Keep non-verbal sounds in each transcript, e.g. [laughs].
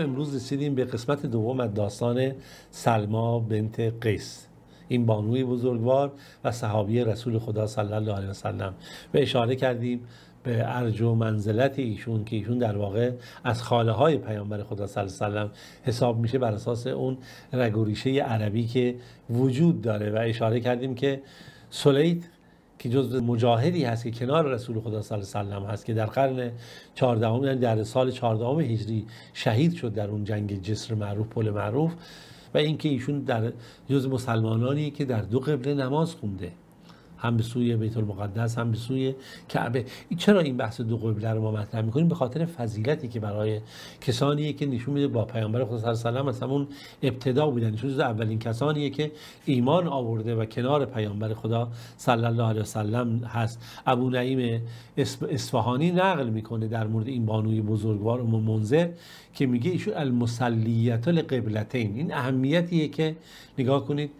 امروز رسیدیم به قسمت دوم از داستان سلما بنت قیس این بانوی بزرگوار و صحابی رسول خدا صلی الله علیه وسلم به اشاره کردیم به ارج و منزلت ایشون که ایشون در واقع از خاله های پیامبر خدا صلی الله علیه وسلم حساب میشه بر اساس اون رگ و عربی که وجود داره و اشاره کردیم که سلیت که جزء مجاهدی هست که کنار رسول خدا صلی الله علیه وسلم هست که در قرن 14 یعنی در سال 14 هجری شهید شد در اون جنگ جسر معروف پل معروف و اینکه ایشون در جز مسلمانانی که در دو قبله نماز خونده هم به سوی بیت المقدس هم به سوی کعبه چرا این بحث دو قبله رو ما مطرح میکنیم به خاطر فضیلتی که برای کسانیه که نشون میده با پیامبر خدا صلی الله علیه و همون ابتدا بودن چون اولین کسانیه که ایمان آورده و کنار پیامبر خدا صلی الله علیه و هست ابو نعیم اصفهانی نقل میکنه در مورد این بانوی بزرگوار ام منذر که میگه ایشون المسلیت القبلتین این اهمیتیه که نگاه کنید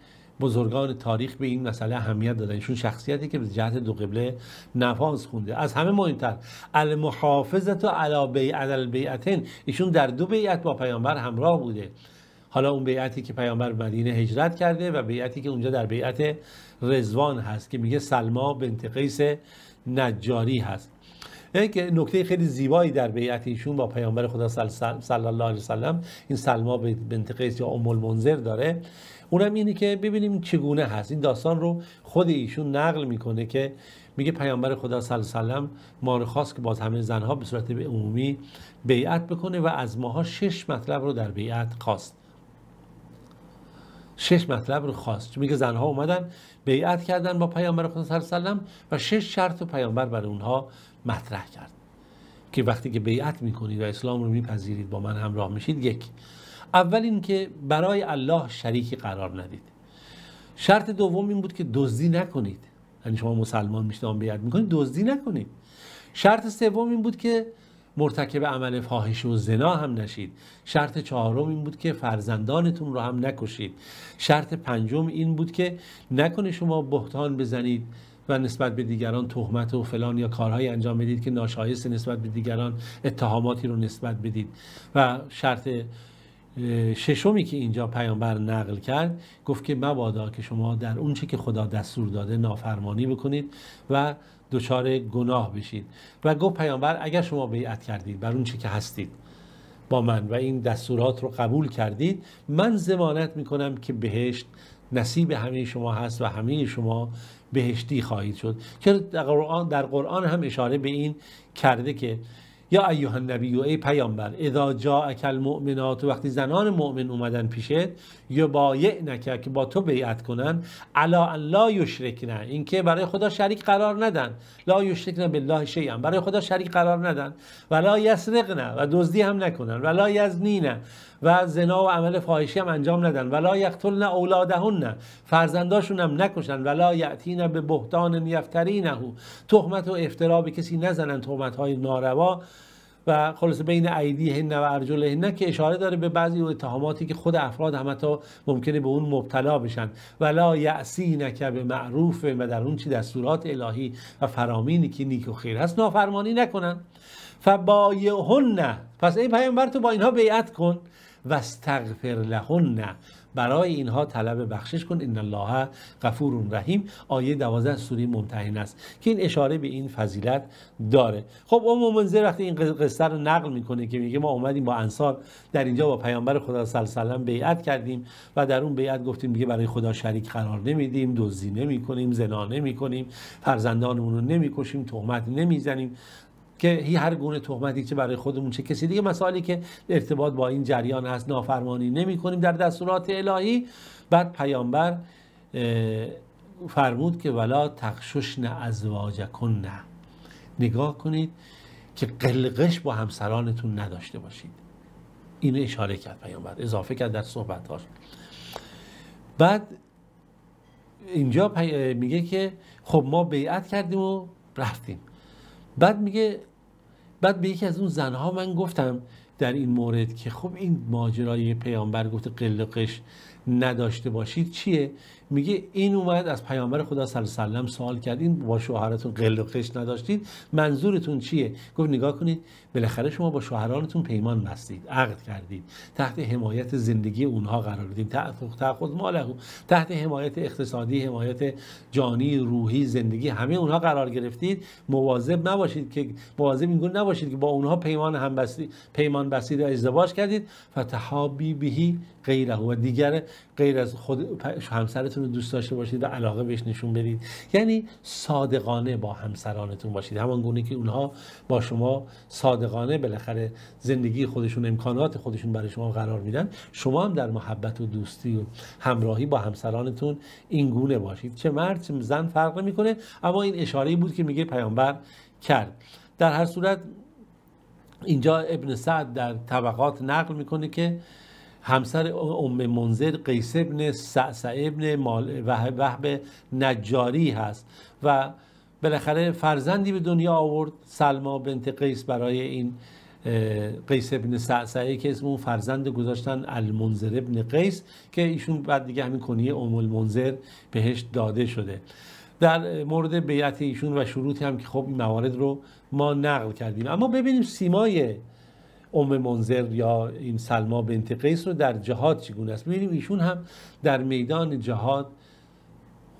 بزرگان تاریخ به این مسئله اهمیت دادن ایشون شخصیتی که به جهت دو قبله نفاذ خونده از همه مهمتر المحافظت و علا بیعت البیعتین ایشون در دو بیعت با پیامبر همراه بوده حالا اون بیعتی که پیامبر مدینه هجرت کرده و بیعتی که اونجا در بیعت رزوان هست که میگه سلما بنت قیس نجاری هست یک نکته خیلی زیبایی در بیعت ایشون با پیامبر خدا صلی الله علیه وسلم این سلما بنت قیس یا ام المنذر داره اونم اینه که ببینیم چگونه هست این داستان رو خود ایشون نقل میکنه که میگه پیامبر خدا صلی الله علیه وسلم ما رو خواست که باز همه زنها به صورت عمومی بیعت بکنه و از ماها شش مطلب رو در بیعت خواست شش مطلب رو خواست میگه زنها اومدن بیعت کردن با پیامبر خدا صلی الله علیه و شش شرط رو پیامبر برای اونها مطرح کرد که وقتی که بیعت میکنید و اسلام رو میپذیرید با من همراه میشید یک اول اینکه برای الله شریکی قرار ندید شرط دوم این بود که دزدی نکنید یعنی شما مسلمان میشید بیعت میکنید دزدی نکنید شرط سوم این بود که مرتکب عمل فاهش و زنا هم نشید شرط چهارم این بود که فرزندانتون رو هم نکشید شرط پنجم این بود که نکنه شما بهتان بزنید و نسبت به دیگران تهمت و فلان یا کارهایی انجام بدید که ناشایست نسبت به دیگران اتهاماتی رو نسبت بدید و شرط ششمی که اینجا پیامبر نقل کرد گفت که مبادا که شما در اون که خدا دستور داده نافرمانی بکنید و دچار گناه بشید و گفت پیامبر اگر شما بیعت کردید بر اون چی که هستید با من و این دستورات رو قبول کردید من زمانت میکنم که بهشت نصیب همه شما هست و همه شما بهشتی خواهید شد که در قرآن, در قرآن هم اشاره به این کرده که یا ایها النبی و ای پیامبر اذا جاءک المؤمنات وقتی زنان مؤمن اومدن پیشت یا بایع نکه که با تو بیعت کنن الا ان لا نه اینکه برای خدا شریک قرار ندن لا به بالله شیئا برای خدا شریک قرار ندن ولا نه و دزدی هم نکنن ولا نه و زنا و عمل فاحشی هم انجام ندن ولا یقتلن اولادهن فرزنداشون هم نکشن ولا یعتین به بهتان یفترینه تهمت و افترا به کسی نزنن تهمت های ناروا و خلاص بین هن و هن که اشاره داره به بعضی اتهاماتی که خود افراد هم تا ممکنه به اون مبتلا بشن ولا یعسینک به معروف و در اون چی دستورات الهی و فرامینی که نیک و خیر هست نافرمانی نکنن نه. پس ای پیامبر تو با اینها بیعت کن و استغفر لهن برای اینها طلب بخشش کن ان الله غفور رحیم آیه 12 سوره ممتحن است که این اشاره به این فضیلت داره خب ام منزه وقتی این قصه رو نقل میکنه که میگه ما اومدیم با انصار در اینجا با پیامبر خدا صلی الله علیه و بیعت کردیم و در اون بیعت گفتیم میگه برای خدا شریک قرار نمیدیم دزدی نمیکنیم زنا نمیکنیم فرزندانمون رو نمیکشیم تهمت نمیزنیم که هی هر گونه تهمتی چه برای خودمون چه کسی دیگه مسائلی که ارتباط با این جریان هست نافرمانی نمی کنیم در دستورات الهی بعد پیامبر فرمود که ولا از ازواجکن نه نگاه کنید که قلقش با همسرانتون نداشته باشید اینو اشاره کرد پیامبر اضافه کرد در صحبتاش بعد اینجا میگه که خب ما بیعت کردیم و رفتیم بعد میگه بعد به یکی از اون زنها من گفتم در این مورد که خب این ماجرای پیامبر گفته قلقش نداشته باشید چیه میگه این اومد از پیامبر خدا صلی الله علیه و سوال کرد این با شوهرتون قل نداشتید منظورتون چیه گفت نگاه کنید بالاخره شما با شوهرانتون پیمان بستید عقد کردید تحت حمایت زندگی اونها قرار دادید تحت تعهد ماله تحت حمایت اقتصادی حمایت جانی روحی زندگی همه اونها قرار گرفتید مواظب نباشید که مواظب اینگونه نباشید که با اونها پیمان هم بستید پیمان بستید و ازدواج کردید فتحابی بهی غیره و دیگر غیر از خود همسرتون رو دوست داشته باشید و علاقه بهش نشون بدید یعنی صادقانه با همسرانتون باشید همان گونه که اونها با شما صادقانه بالاخره زندگی خودشون امکانات خودشون برای شما قرار میدن شما هم در محبت و دوستی و همراهی با همسرانتون این گونه باشید چه مرد چه زن فرق میکنه اما این اشاره بود که میگه پیامبر کرد در هر صورت اینجا ابن سعد در طبقات نقل میکنه که همسر ام منذر قیس ابن سعسع ابن وهب نجاری هست و بالاخره فرزندی به دنیا آورد سلما بنت قیس برای این قیس ابن سعسعه که اسم اون فرزند گذاشتن المنذر ابن قیس که ایشون بعد دیگه همین کنیه ام المنذر بهش داده شده در مورد بیعت ایشون و شروطی هم که خب این موارد رو ما نقل کردیم اما ببینیم سیمای ام منظر یا این سلما بنت قیس رو در جهاد چگونه است میبینیم ایشون هم در میدان جهاد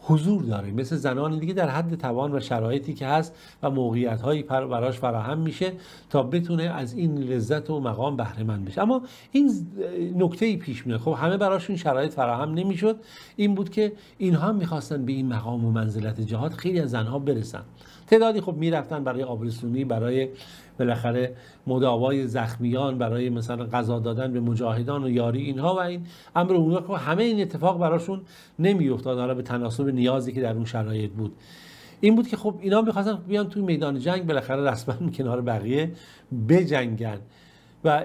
حضور داره مثل زنان دیگه در حد توان و شرایطی که هست و موقعیت‌هایی براش فراهم میشه تا بتونه از این لذت و مقام بهره مند بشه اما این نکته پیش میاد خب همه براشون شرایط فراهم نمیشد این بود که اینها میخواستن به این مقام و منزلت جهاد خیلی از زنها برسن تعدادی خب میرفتن برای آبرسونی برای بالاخره مداوای زخمیان برای مثلا غذا دادن به مجاهدان و یاری اینها و این امر اون که خب همه این اتفاق براشون نمیافتاد حالا به تناسب نیازی که در اون شرایط بود این بود که خب اینا میخواستن بیان توی میدان جنگ بالاخره رسما [laughs] کنار بقیه بجنگن و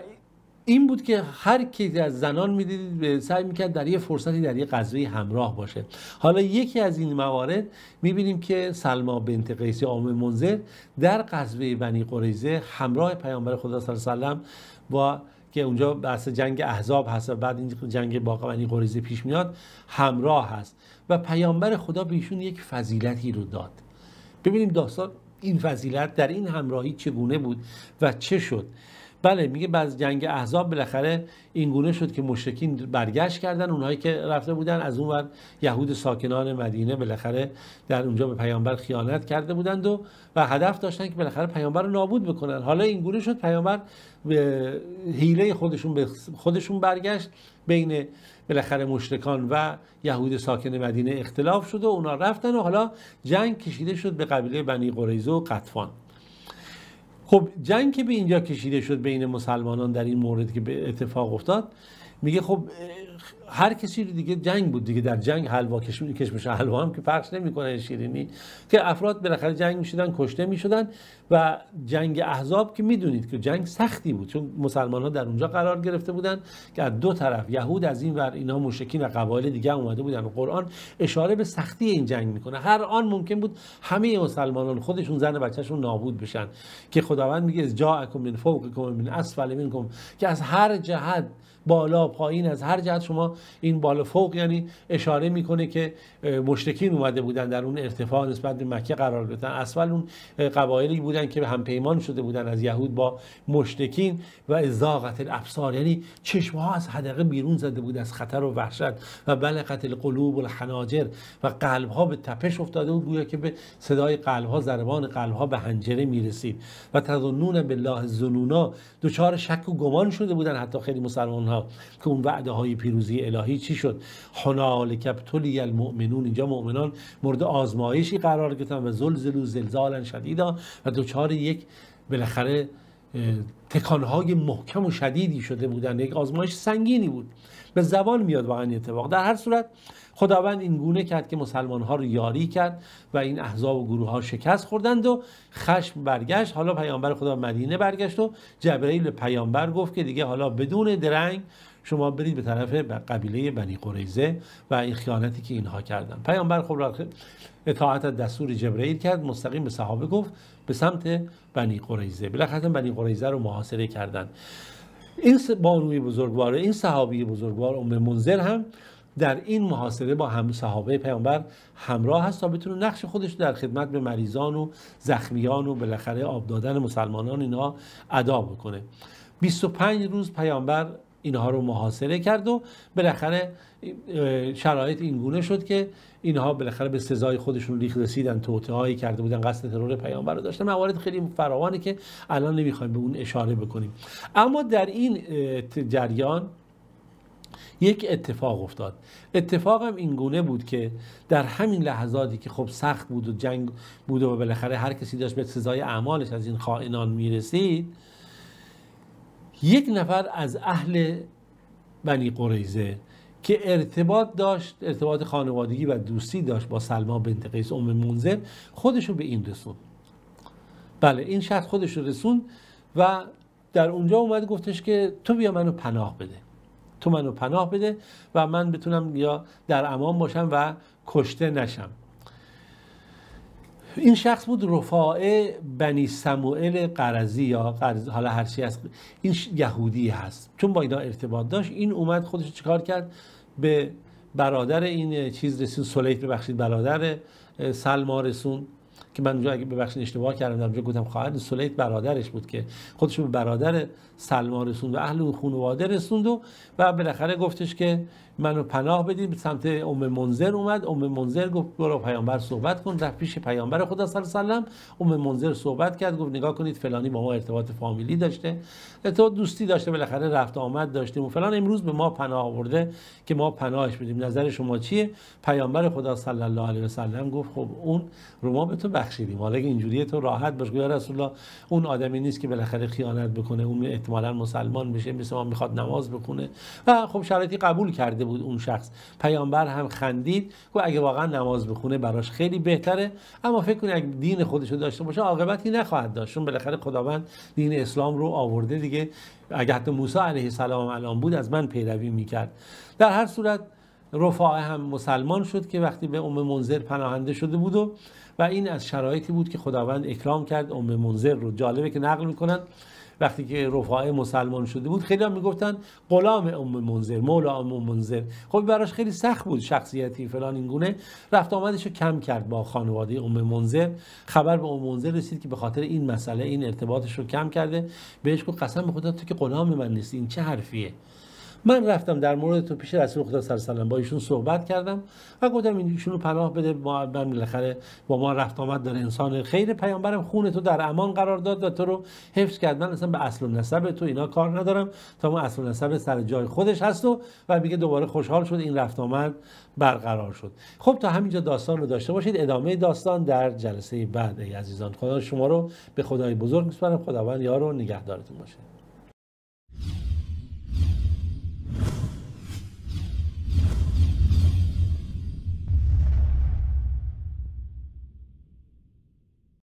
این بود که هر کی از زنان میدیدید سعی میکرد در یه فرصتی در یه قضیه همراه باشه حالا یکی از این موارد میبینیم که سلما بنت قیسی عام منظر در قضیه بنی قریزه همراه پیامبر خدا صلی الله علیه و با که اونجا بحث جنگ احزاب هست و بعد این جنگ با بنی قریزه پیش میاد همراه هست و پیامبر خدا بهشون یک فضیلتی رو داد ببینیم داستان این فضیلت در این همراهی چگونه بود و چه شد بله میگه بعد جنگ احزاب بالاخره اینگونه شد که مشرکین برگشت کردن اونهایی که رفته بودن از اون ور یهود ساکنان مدینه بالاخره در اونجا به پیامبر خیانت کرده بودند و و هدف داشتن که بالاخره پیامبر رو نابود بکنن حالا گونه شد پیامبر به حیله خودشون به خودشون برگشت بین بالاخره مشرکان و یهود ساکن مدینه اختلاف شد و اونا رفتن و حالا جنگ کشیده شد به قبیله بنی قریزه و قطفان خب جنگ که به اینجا کشیده شد بین مسلمانان در این مورد که به اتفاق افتاد میگه خب هر کسی دیگه جنگ بود دیگه در جنگ حلوا کشم کشمش حلوا هم که پخش نمیکنه شیرینی که افراد بالاخره جنگ میشدن کشته میشدن و جنگ احزاب که میدونید که جنگ سختی بود چون مسلمان ها در اونجا قرار گرفته بودن که از دو طرف یهود از این ور اینا مشکین و قبایل دیگه اومده بودن و قرآن اشاره به سختی این جنگ میکنه هر آن ممکن بود همه مسلمانان خودشون زن بچهشون نابود بشن که خداوند میگه جاءکم من فوقکم من اسفل منکم که از هر جهت بالا پایین از هر جهت شما این بالا فوق یعنی اشاره میکنه که مشتکین اومده بودن در اون ارتفاع نسبت به مکه قرار گرفتن اصل اون قبایلی بودن که هم پیمان شده بودن از یهود با مشتکین و ازاغت الابصار یعنی چشمه ها از حدقه بیرون زده بود از خطر و وحشت و بلغت القلوب و الحناجر و قلب ها به تپش افتاده بود گویا که به صدای قلب ها ضربان قلب ها به حنجره میرسید و تظنون بالله زنونا دچار شک و گمان شده بودن حتی خیلی مسلمان ها که اون وعده های پیروزی الهی چی شد حنال کپتولی المؤمنون اینجا مؤمنان مورد آزمایشی قرار گرفتن و زلزلو زلزالا شدیدا و دچار یک بالاخره تکانهای محکم و شدیدی شده بودن یک آزمایش سنگینی بود به زبان میاد واقعا اتفاق در هر صورت خداوند این گونه کرد که مسلمان ها رو یاری کرد و این احزاب و گروه ها شکست خوردند و خشم برگشت حالا پیامبر خدا مدینه برگشت و جبرئیل پیامبر گفت که دیگه حالا بدون درنگ شما برید به طرف قبیله بنی قریزه و این خیانتی که اینها کردن پیامبر خب اطاعت از دستور جبرئیل کرد مستقیم به صحابه گفت به سمت بنی قریزه بالاخره بنی قریزه رو محاصره کردند این بانوی بزرگوار این صحابی بزرگوار ام منذر هم در این محاصره با هم صحابه پیامبر همراه هست تا بتونه نقش خودش در خدمت به مریضان و زخمیان و بالاخره آب دادن مسلمانان اینا ادا بکنه 25 روز پیامبر اینها رو محاصره کرد و بالاخره شرایط اینگونه شد که اینها بالاخره به سزای خودشون ریخ رسیدن توطئه هایی کرده بودن قصد ترور پیامبر رو داشتن موارد خیلی فراوانه که الان نمیخوایم به اون اشاره بکنیم اما در این جریان یک اتفاق افتاد اتفاقم این گونه بود که در همین لحظاتی که خب سخت بود و جنگ بود و بالاخره هر کسی داشت به سزای اعمالش از این خائنان میرسید یک نفر از اهل بنی قریزه که ارتباط داشت ارتباط خانوادگی و دوستی داشت با سلما بنت قیس ام خودش خودشو به این رسون بله این شخص خودش رو رسون و در اونجا اومد گفتش که تو بیا منو پناه بده تو منو پناه بده و من بتونم یا در امان باشم و کشته نشم این شخص بود رفاعه بنی سموئل قرزی یا حالا هر چی هست این یهودی هست چون با اینا ارتباط داشت این اومد خودش چکار کرد به برادر این چیز رسید سلیت ببخشید برادر سلما رسون که من اونجا اگه ببخشید اشتباه کردم اونجا گفتم خواهد سلیت برادرش بود که خودش به برادر سلما رسوند و اهل خونواده خانواده رسوند و, و بالاخره گفتش که منو پناه بدید به سمت ام منذر اومد ام منذر گفت برو پیامبر صحبت کن رفت پیش پیامبر خدا صلی الله علیه و ام منذر صحبت کرد گفت نگاه کنید فلانی با ما ارتباط فامیلی داشته ارتباط دوستی داشته بالاخره رفت آمد داشته و فلان امروز به ما پناه آورده که ما پناهش بدیم نظر شما چیه پیامبر خدا صلی الله علیه و سلم گفت خب اون رو ما به تو بخشیدیم حالا که اینجوریه تو راحت باش گویا رسول الله اون آدمی نیست که بالاخره خیانت بکنه اون احتمالاً مسلمان بشه مثل ما میخواد نماز بخونه و خب شرایطی قبول کرده بود اون شخص پیامبر هم خندید و اگه واقعا نماز بخونه براش خیلی بهتره اما فکر کنید اگه دین خودش رو داشته باشه عاقبتی نخواهد داشت چون بالاخره خداوند دین اسلام رو آورده دیگه اگه حتی موسی علیه السلام الان بود از من پیروی میکرد در هر صورت رفاعه هم مسلمان شد که وقتی به ام منظر پناهنده شده بود و, و این از شرایطی بود که خداوند اکرام کرد ام منظر رو جالبه که نقل میکنن وقتی که رفاه مسلمان شده بود خیلی هم میگفتن غلام ام منظر مولا ام منظر خب براش خیلی سخت بود شخصیتی فلان این گونه رفت آمدش رو کم کرد با خانواده ام منظر خبر به ام منظر رسید که به خاطر این مسئله این ارتباطش رو کم کرده بهش گفت قسم به خدا تو که غلام من نیستی این چه حرفیه من رفتم در مورد تو پیش رسول خدا صلی الله علیه با ایشون صحبت کردم و گفتم این ایشونو پناه بده ما من بالاخره با ما رفت آمد داره انسان خیر پیامبرم خون تو در امان قرار داد و تو رو حفظ کرد من اصلا به اصل و نسب تو اینا کار ندارم تا ما اصل و نسب سر جای خودش هست و و میگه دوباره خوشحال شد این رفت آمد برقرار شد خب تا همینجا داستان رو داشته باشید ادامه داستان در جلسه بعد ای عزیزان خدا شما رو به خدای بزرگ میسپارم خداوند یار و نگهدارتون باشه